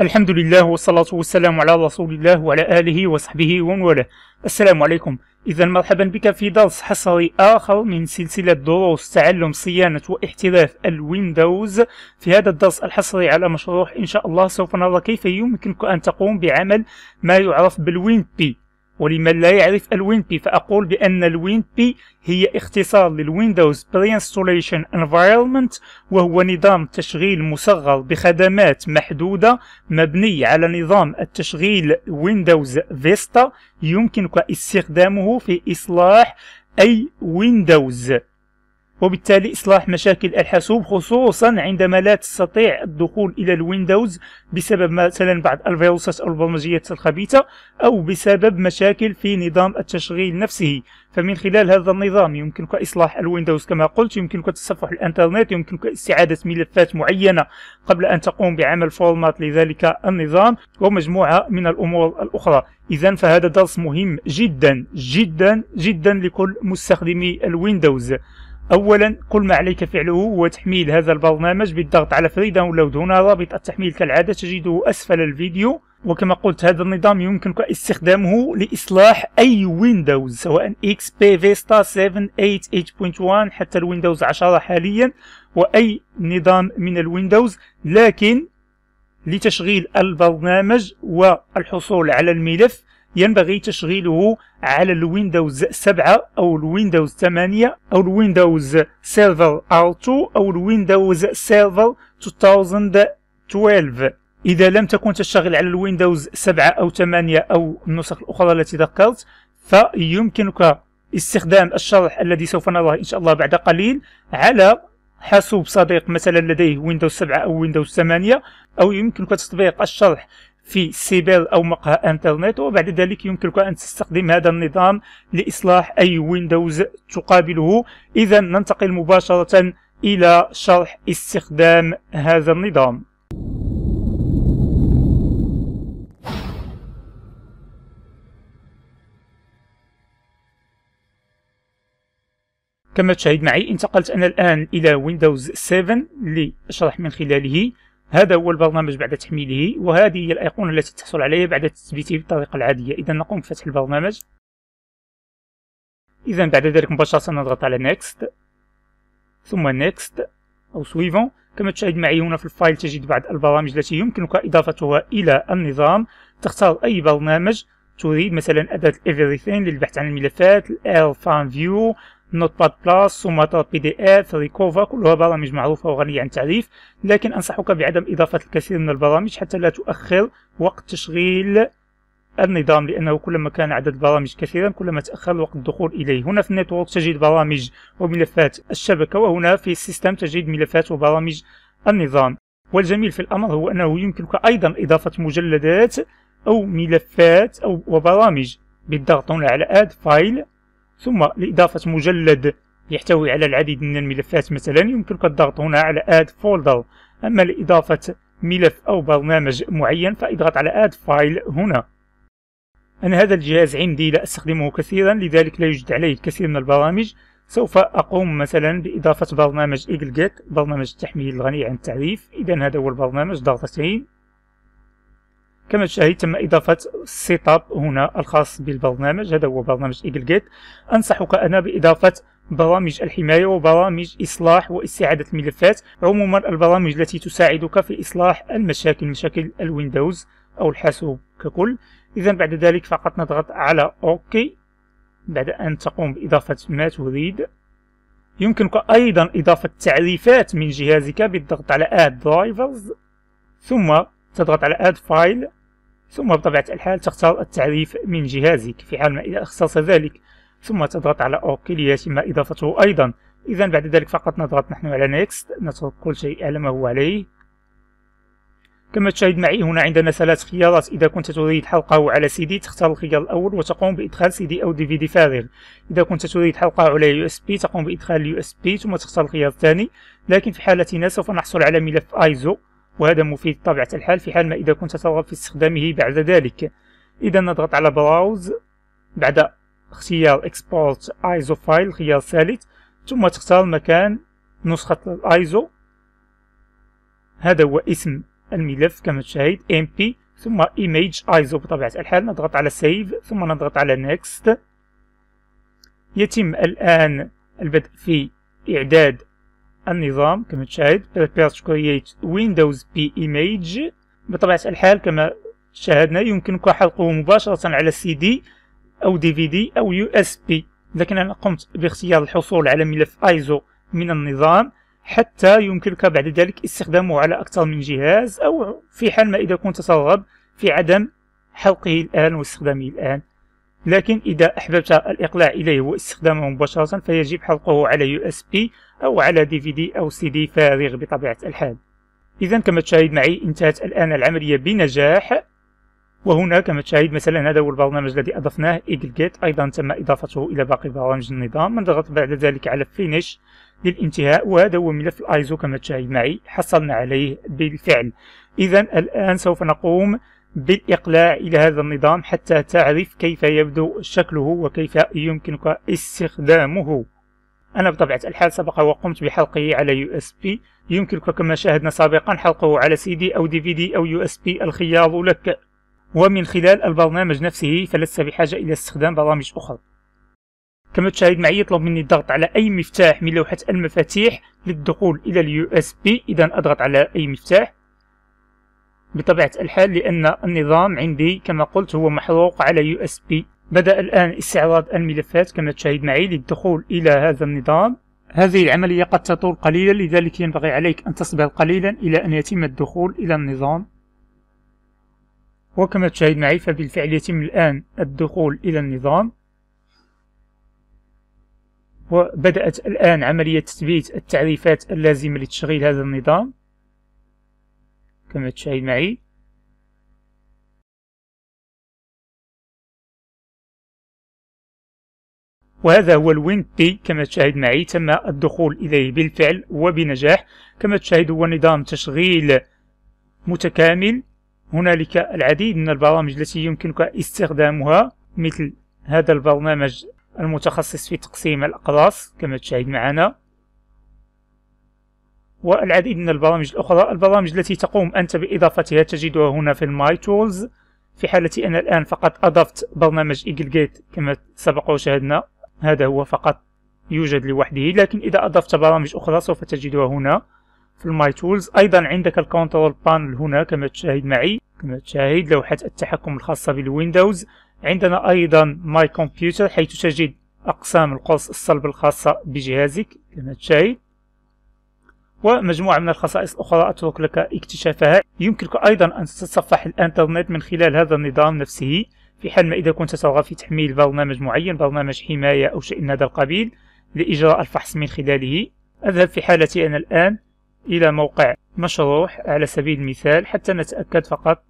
الحمد لله والصلاة والسلام على رسول الله وعلى آله وصحبه ومن والاه السلام عليكم إذا مرحبا بك في درس حصري آخر من سلسلة دروس تعلم صيانة واحتراف الويندوز في هذا الدرس الحصري على مشروع إن شاء الله سوف نرى كيف يمكنك أن تقوم بعمل ما يعرف بالويند بي ولمن لا يعرف الوينبي فأقول بأن الوينبي هي اختصار للويندوز Pre-Installation انفايرمنت وهو نظام تشغيل مصغر بخدمات محدودة مبني على نظام التشغيل ويندوز فيستا يمكنك استخدامه في إصلاح أي ويندوز وبالتالي إصلاح مشاكل الحاسوب خصوصا عندما لا تستطيع الدخول إلى الويندوز بسبب مثلا بعض الفيروسات أو البرمجيات الخبيثة أو بسبب مشاكل في نظام التشغيل نفسه فمن خلال هذا النظام يمكنك إصلاح الويندوز كما قلت يمكنك تصفح الإنترنت يمكنك استعادة ملفات معينة قبل أن تقوم بعمل فورمات لذلك النظام ومجموعة من الأمور الأخرى إذا فهذا درس مهم جدا جدا جدا لكل مستخدمي الويندوز أولا كل ما عليك فعله هو تحميل هذا البرنامج بالضغط على فري داونلود هنا رابط التحميل كالعادة تجده أسفل الفيديو وكما قلت هذا النظام يمكنك استخدامه لإصلاح أي ويندوز سواء XP Vista 7 8 8.1 حتى الويندوز 10 حاليا وأي نظام من الويندوز لكن لتشغيل البرنامج والحصول على الملف ينبغي تشغيله على الويندوز 7 أو الويندوز 8 أو الويندوز سيرفر ار 2 أو الويندوز سيرفر 2012 إذا لم تكن تشتغل على الويندوز 7 أو 8 أو النسخ الأخرى التي ذكرت فيمكنك استخدام الشرح الذي سوف نراه إن شاء الله بعد قليل على حاسوب صديق مثلا لديه ويندوز 7 أو ويندوز 8 أو يمكنك تطبيق الشرح في سيبل أو مقهى انترنت وبعد ذلك يمكنك أن تستخدم هذا النظام لإصلاح أي ويندوز تقابله إذا ننتقل مباشرة إلى شرح استخدام هذا النظام كما تشاهد معي انتقلت أنا الآن إلى ويندوز 7 لأشرح من خلاله هذا هو البرنامج بعد تحميله وهذه هي الأيقونة التي تحصل عليها بعد تثبيته بالطريقة العادية إذا نقوم بفتح البرنامج إذا بعد ذلك مباشرة نضغط على Next ثم Next أو Suivant كما تشاهد معي هنا في الفايل تجد بعض البرامج التي يمكنك إضافتها إلى النظام تختار أي برنامج تريد مثلا أداة Everything للبحث عن الملفات Air File View نوت باد بلس ومطاط بي دي اف ريكوفا كلها برامج معروفة وغنية عن التعريف لكن أنصحك بعدم إضافة الكثير من البرامج حتى لا تؤخر وقت تشغيل النظام لأنه كلما كان عدد البرامج كثيرا كلما تأخر وقت الدخول إليه هنا في النيتورك تجد برامج وملفات الشبكة وهنا في السيستم تجد ملفات وبرامج النظام والجميل في الأمر هو أنه يمكنك أيضا إضافة مجلدات أو ملفات أو وبرامج بالضغط هنا على اد فايل ثم لإضافة مجلد يحتوي على العديد من الملفات مثلا يمكنك الضغط هنا على Add Folder أما لإضافة ملف أو برنامج معين فاضغط على Add File هنا أنا هذا الجهاز عندي لا أستخدمه كثيرا لذلك لا يوجد عليه الكثير من البرامج سوف أقوم مثلا بإضافة برنامج إيجل جيت برنامج التحميل الغني عن التعريف إذا هذا هو البرنامج ضغطتين كما تشاهد تم إضافة السيت اب هنا الخاص بالبرنامج هذا هو برنامج إيجل جيت أنصحك أنا بإضافة برامج الحماية وبرامج إصلاح واستعادة الملفات عموما البرامج التي تساعدك في إصلاح المشاكل مشاكل الويندوز أو الحاسوب ككل إذا بعد ذلك فقط نضغط على أوكي بعد أن تقوم بإضافة ما تريد يمكنك أيضا إضافة تعريفات من جهازك بالضغط على Add Drivers ثم تضغط على Add File ثم بطبيعة الحال تختار التعريف من جهازك في حال ما إذا اختصرت ذلك ثم تضغط على OK ليتم إضافته أيضا إذا بعد ذلك فقط نضغط نحن على Next نترك كل شيء على ما هو عليه كما تشاهد معي هنا عندنا ثلاث خيارات إذا كنت تريد حلقه على سي دي تختار الخيار الأول وتقوم بإدخال سي دي أو دي في دي فارغ إذا كنت تريد حلقه على يو اس بي تقوم بإدخال يو اس بي ثم تختار الخيار الثاني لكن في حالتنا سوف نحصل على ملف ايزو وهذا مفيد بطبيعة الحال في حال ما إذا كنت ترغب في استخدامه بعد ذلك إذا نضغط على براوز بعد اختيار اكسبورت ايزو فايل خيار ثالث ثم تختار مكان نسخة الايزو هذا هو اسم الملف كما تشاهد mp ثم image iso بطبيعة الحال نضغط على save ثم نضغط على next يتم الآن البدء في إعداد النظام كما تشاهد ويندوز create windows p image بطبيعة الحال كما شاهدنا يمكنك حلقه مباشرة على سي دي أو دي في دي أو يو اس بي لكن أنا قمت باختيار الحصول على ملف ايزو من النظام حتى يمكنك بعد ذلك استخدامه على أكثر من جهاز أو في حال ما إذا كنت ترغب في عدم حلقه الآن واستخدامه الآن لكن إذا أحببت الإقلاع إليه واستخدامه مباشرة فيجب حلقه على USB أو على DVD أو CD فارغ بطبيعة الحال إذا كما تشاهد معي انتهت الآن العملية بنجاح وهنا كما تشاهد مثلا هذا هو البرنامج الذي أضفناه إيجل جيت أيضا تم إضافته إلى باقي برامج النظام نضغط بعد ذلك على فينيش للانتهاء وهذا هو ملف الأيزو كما تشاهد معي حصلنا عليه بالفعل إذا الآن سوف نقوم بالإقلاع إلى هذا النظام حتى تعرف كيف يبدو شكله وكيف يمكنك استخدامه أنا بطبيعة الحال سبق وقمت بحلقه على يو اس بي يمكنك كما شاهدنا سابقا حلقه على سي دي أو دي في دي أو يو اس بي الخيار لك ومن خلال البرنامج نفسه فلست بحاجة إلى استخدام برامج أخرى كما تشاهد معي يطلب مني الضغط على أي مفتاح من لوحة المفاتيح للدخول إلى USB اس بي إذا أضغط على أي مفتاح بطبيعة الحال لأن النظام عندي كما قلت هو محروق على USB بدأ الآن استعراض الملفات كما تشاهد معي للدخول إلى هذا النظام هذه العملية قد تطول قليلا لذلك ينبغي عليك أن تصبر قليلا إلى أن يتم الدخول إلى النظام وكما تشاهد معي فبالفعل يتم الآن الدخول إلى النظام وبدأت الآن عملية تثبيت التعريفات اللازمة لتشغيل هذا النظام كما تشاهد معي وهذا هو الوين بي كما تشاهد معي تم الدخول إليه بالفعل وبنجاح كما تشاهد هو نظام تشغيل متكامل هنالك العديد من البرامج التي يمكنك استخدامها مثل هذا البرنامج المتخصص في تقسيم الأقراص كما تشاهد معنا والعديد من البرامج الأخرى البرامج التي تقوم أنت بإضافتها تجدها هنا في الماي تولز في حالة أنا الآن فقط أضفت برنامج إيجل جيت كما سبق وشاهدنا هذا هو فقط يوجد لوحده لكن إذا أضفت برامج أخرى سوف تجدها هنا في الماي تولز أيضا عندك الكونترول بانل هنا كما تشاهد معي كما تشاهد لوحة التحكم الخاصة بالويندوز عندنا أيضا ماي كمبيوتر حيث تجد أقسام القرص الصلب الخاصة بجهازك كما تشاهد ومجموعة من الخصائص الأخرى أترك لك اكتشافها يمكنك أيضا أن تتصفح الإنترنت من خلال هذا النظام نفسه في حال ما إذا كنت ترغب في تحميل برنامج معين برنامج حماية أو شيء من هذا القبيل لإجراء الفحص من خلاله أذهب في حالتي أنا الآن إلى موقع مشروح على سبيل المثال حتى نتأكد فقط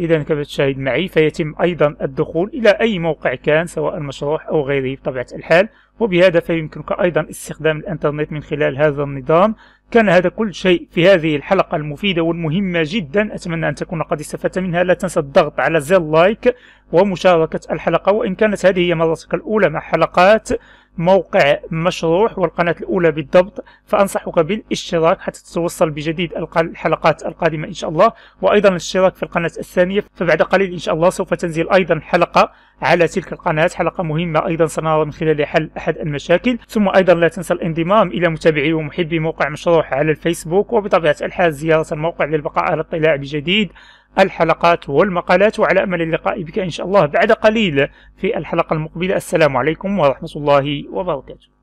إذا كما تشاهد معي فيتم أيضا الدخول إلى أي موقع كان سواء مشروح أو غيره بطبيعة الحال وبهذا فيمكنك أيضا استخدام الإنترنت من خلال هذا النظام كان هذا كل شيء في هذه الحلقة المفيدة والمهمة جدا أتمنى أن تكون قد استفدت منها لا تنسى الضغط على زر لايك ومشاركة الحلقة وإن كانت هذه هي مرتك الأولى مع حلقات موقع مشروح والقناة الأولى بالضبط فأنصحك بالاشتراك حتى تتوصل بجديد الحلقات القادمة إن شاء الله وأيضا الاشتراك في القناة الثانية فبعد قليل إن شاء الله سوف تنزل أيضا حلقة على تلك القناة حلقة مهمة أيضا سنرى من خلالها حل أحد المشاكل ثم أيضا لا تنسى الانضمام إلى متابعي ومحبي موقع مشروح على الفيسبوك وبطبيعة الحال زيارة الموقع للبقاء على اطلاع بجديد الحلقات والمقالات وعلى أمل اللقاء بك إن شاء الله بعد قليل في الحلقة المقبلة السلام عليكم ورحمة الله وبركاته